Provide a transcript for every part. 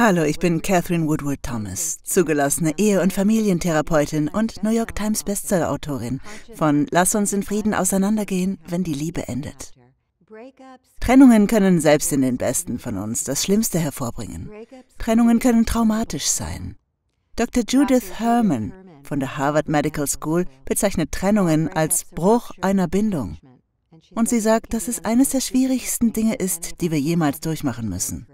Hallo, ich bin Catherine Woodward Thomas, zugelassene Ehe- und Familientherapeutin und New York Times Bestsellerautorin von Lass uns in Frieden auseinandergehen, wenn die Liebe endet. Trennungen können selbst in den Besten von uns das Schlimmste hervorbringen. Trennungen können traumatisch sein. Dr. Judith Herman von der Harvard Medical School bezeichnet Trennungen als Bruch einer Bindung. Und sie sagt, dass es eines der schwierigsten Dinge ist, die wir jemals durchmachen müssen.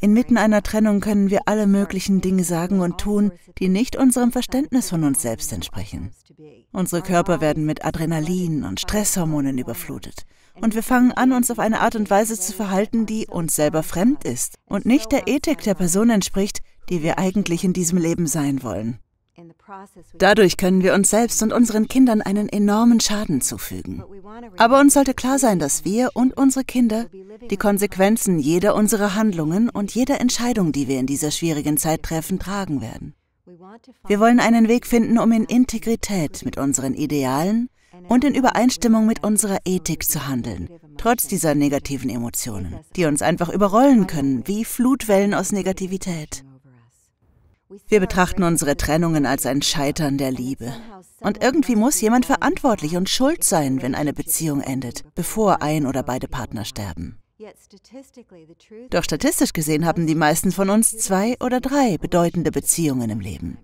Inmitten einer Trennung können wir alle möglichen Dinge sagen und tun, die nicht unserem Verständnis von uns selbst entsprechen. Unsere Körper werden mit Adrenalin und Stresshormonen überflutet. Und wir fangen an, uns auf eine Art und Weise zu verhalten, die uns selber fremd ist und nicht der Ethik der Person entspricht, die wir eigentlich in diesem Leben sein wollen. Dadurch können wir uns selbst und unseren Kindern einen enormen Schaden zufügen. Aber uns sollte klar sein, dass wir und unsere Kinder die Konsequenzen jeder unserer Handlungen und jeder Entscheidung, die wir in dieser schwierigen Zeit treffen, tragen werden. Wir wollen einen Weg finden, um in Integrität mit unseren Idealen und in Übereinstimmung mit unserer Ethik zu handeln, trotz dieser negativen Emotionen, die uns einfach überrollen können, wie Flutwellen aus Negativität. Wir betrachten unsere Trennungen als ein Scheitern der Liebe. Und irgendwie muss jemand verantwortlich und schuld sein, wenn eine Beziehung endet, bevor ein oder beide Partner sterben. Doch statistisch gesehen haben die meisten von uns zwei oder drei bedeutende Beziehungen im Leben,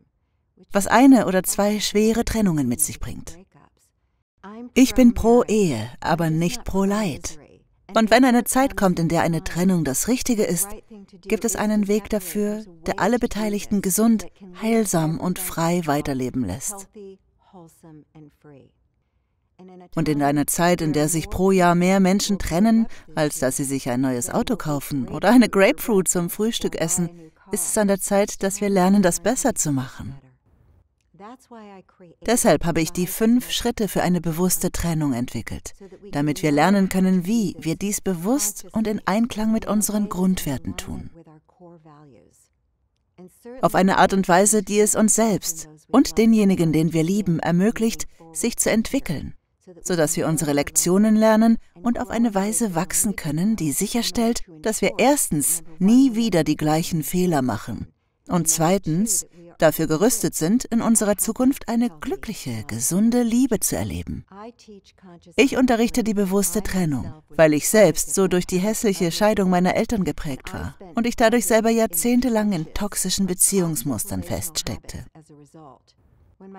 was eine oder zwei schwere Trennungen mit sich bringt. Ich bin pro Ehe, aber nicht pro Leid. Und wenn eine Zeit kommt, in der eine Trennung das Richtige ist, gibt es einen Weg dafür, der alle Beteiligten gesund, heilsam und frei weiterleben lässt. Und in einer Zeit, in der sich pro Jahr mehr Menschen trennen, als dass sie sich ein neues Auto kaufen oder eine Grapefruit zum Frühstück essen, ist es an der Zeit, dass wir lernen, das besser zu machen. Deshalb habe ich die fünf Schritte für eine bewusste Trennung entwickelt, damit wir lernen können, wie wir dies bewusst und in Einklang mit unseren Grundwerten tun. Auf eine Art und Weise, die es uns selbst und denjenigen, den wir lieben, ermöglicht, sich zu entwickeln, sodass wir unsere Lektionen lernen und auf eine Weise wachsen können, die sicherstellt, dass wir erstens nie wieder die gleichen Fehler machen und zweitens, dafür gerüstet sind, in unserer Zukunft eine glückliche, gesunde Liebe zu erleben. Ich unterrichte die bewusste Trennung, weil ich selbst so durch die hässliche Scheidung meiner Eltern geprägt war und ich dadurch selber jahrzehntelang in toxischen Beziehungsmustern feststeckte.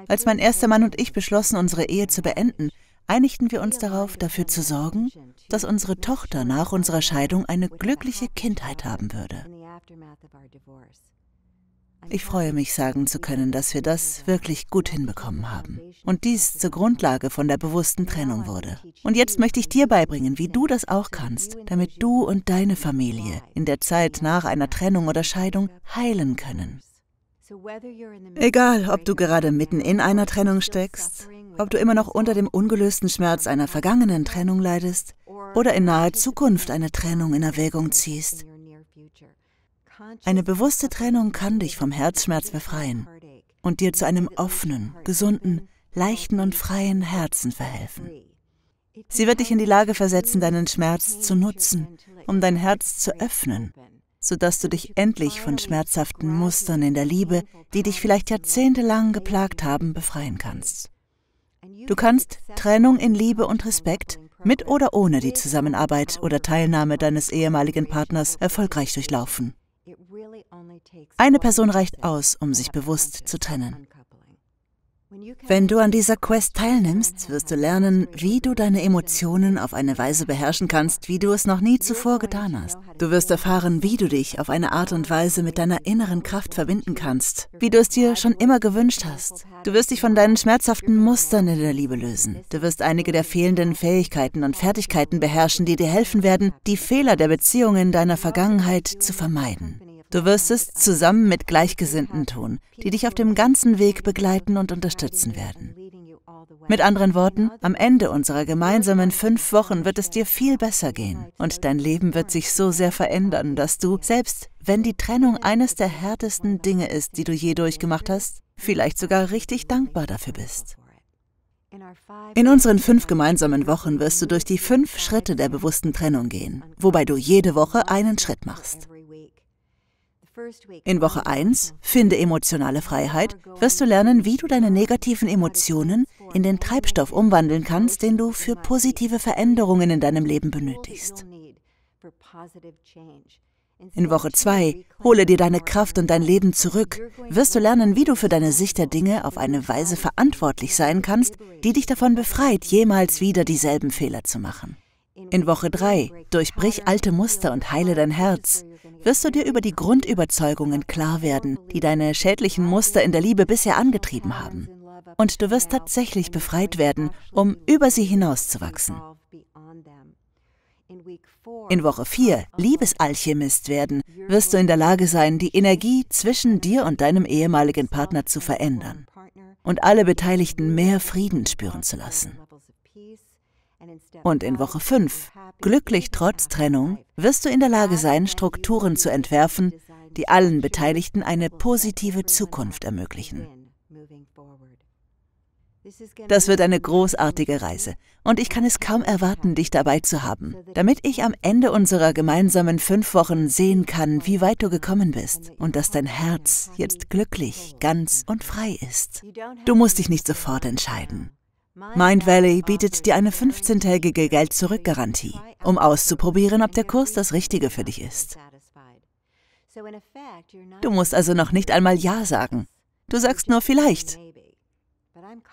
Als mein erster Mann und ich beschlossen, unsere Ehe zu beenden, einigten wir uns darauf, dafür zu sorgen, dass unsere Tochter nach unserer Scheidung eine glückliche Kindheit haben würde. Ich freue mich sagen zu können, dass wir das wirklich gut hinbekommen haben und dies zur Grundlage von der bewussten Trennung wurde. Und jetzt möchte ich dir beibringen, wie du das auch kannst, damit du und deine Familie in der Zeit nach einer Trennung oder Scheidung heilen können. Egal, ob du gerade mitten in einer Trennung steckst, ob du immer noch unter dem ungelösten Schmerz einer vergangenen Trennung leidest oder in naher Zukunft eine Trennung in Erwägung ziehst, eine bewusste Trennung kann dich vom Herzschmerz befreien und dir zu einem offenen, gesunden, leichten und freien Herzen verhelfen. Sie wird dich in die Lage versetzen, deinen Schmerz zu nutzen, um dein Herz zu öffnen, sodass du dich endlich von schmerzhaften Mustern in der Liebe, die dich vielleicht jahrzehntelang geplagt haben, befreien kannst. Du kannst Trennung in Liebe und Respekt mit oder ohne die Zusammenarbeit oder Teilnahme deines ehemaligen Partners erfolgreich durchlaufen. Eine Person reicht aus, um sich bewusst zu trennen. Wenn du an dieser Quest teilnimmst, wirst du lernen, wie du deine Emotionen auf eine Weise beherrschen kannst, wie du es noch nie zuvor getan hast. Du wirst erfahren, wie du dich auf eine Art und Weise mit deiner inneren Kraft verbinden kannst, wie du es dir schon immer gewünscht hast. Du wirst dich von deinen schmerzhaften Mustern in der Liebe lösen. Du wirst einige der fehlenden Fähigkeiten und Fertigkeiten beherrschen, die dir helfen werden, die Fehler der Beziehungen deiner Vergangenheit zu vermeiden. Du wirst es zusammen mit Gleichgesinnten tun, die dich auf dem ganzen Weg begleiten und unterstützen werden. Mit anderen Worten, am Ende unserer gemeinsamen fünf Wochen wird es dir viel besser gehen und dein Leben wird sich so sehr verändern, dass du, selbst wenn die Trennung eines der härtesten Dinge ist, die du je durchgemacht hast, vielleicht sogar richtig dankbar dafür bist. In unseren fünf gemeinsamen Wochen wirst du durch die fünf Schritte der bewussten Trennung gehen, wobei du jede Woche einen Schritt machst. In Woche 1, Finde emotionale Freiheit, wirst du lernen, wie du deine negativen Emotionen in den Treibstoff umwandeln kannst, den du für positive Veränderungen in deinem Leben benötigst. In Woche 2, Hole dir deine Kraft und dein Leben zurück, wirst du lernen, wie du für deine Sicht der Dinge auf eine Weise verantwortlich sein kannst, die dich davon befreit, jemals wieder dieselben Fehler zu machen. In Woche 3, durchbrich alte Muster und heile dein Herz, wirst du dir über die Grundüberzeugungen klar werden, die deine schädlichen Muster in der Liebe bisher angetrieben haben. Und du wirst tatsächlich befreit werden, um über sie hinauszuwachsen. In Woche 4, Liebesalchemist werden, wirst du in der Lage sein, die Energie zwischen dir und deinem ehemaligen Partner zu verändern und alle Beteiligten mehr Frieden spüren zu lassen. Und in Woche 5, glücklich trotz Trennung, wirst du in der Lage sein, Strukturen zu entwerfen, die allen Beteiligten eine positive Zukunft ermöglichen. Das wird eine großartige Reise und ich kann es kaum erwarten, dich dabei zu haben, damit ich am Ende unserer gemeinsamen fünf Wochen sehen kann, wie weit du gekommen bist und dass dein Herz jetzt glücklich, ganz und frei ist. Du musst dich nicht sofort entscheiden. Mind Valley bietet dir eine 15-tägige Geld-Zurück-Garantie, um auszuprobieren, ob der Kurs das Richtige für dich ist. Du musst also noch nicht einmal Ja sagen. Du sagst nur vielleicht.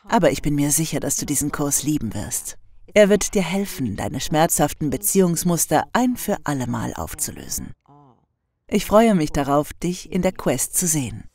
Aber ich bin mir sicher, dass du diesen Kurs lieben wirst. Er wird dir helfen, deine schmerzhaften Beziehungsmuster ein für allemal aufzulösen. Ich freue mich darauf, dich in der Quest zu sehen.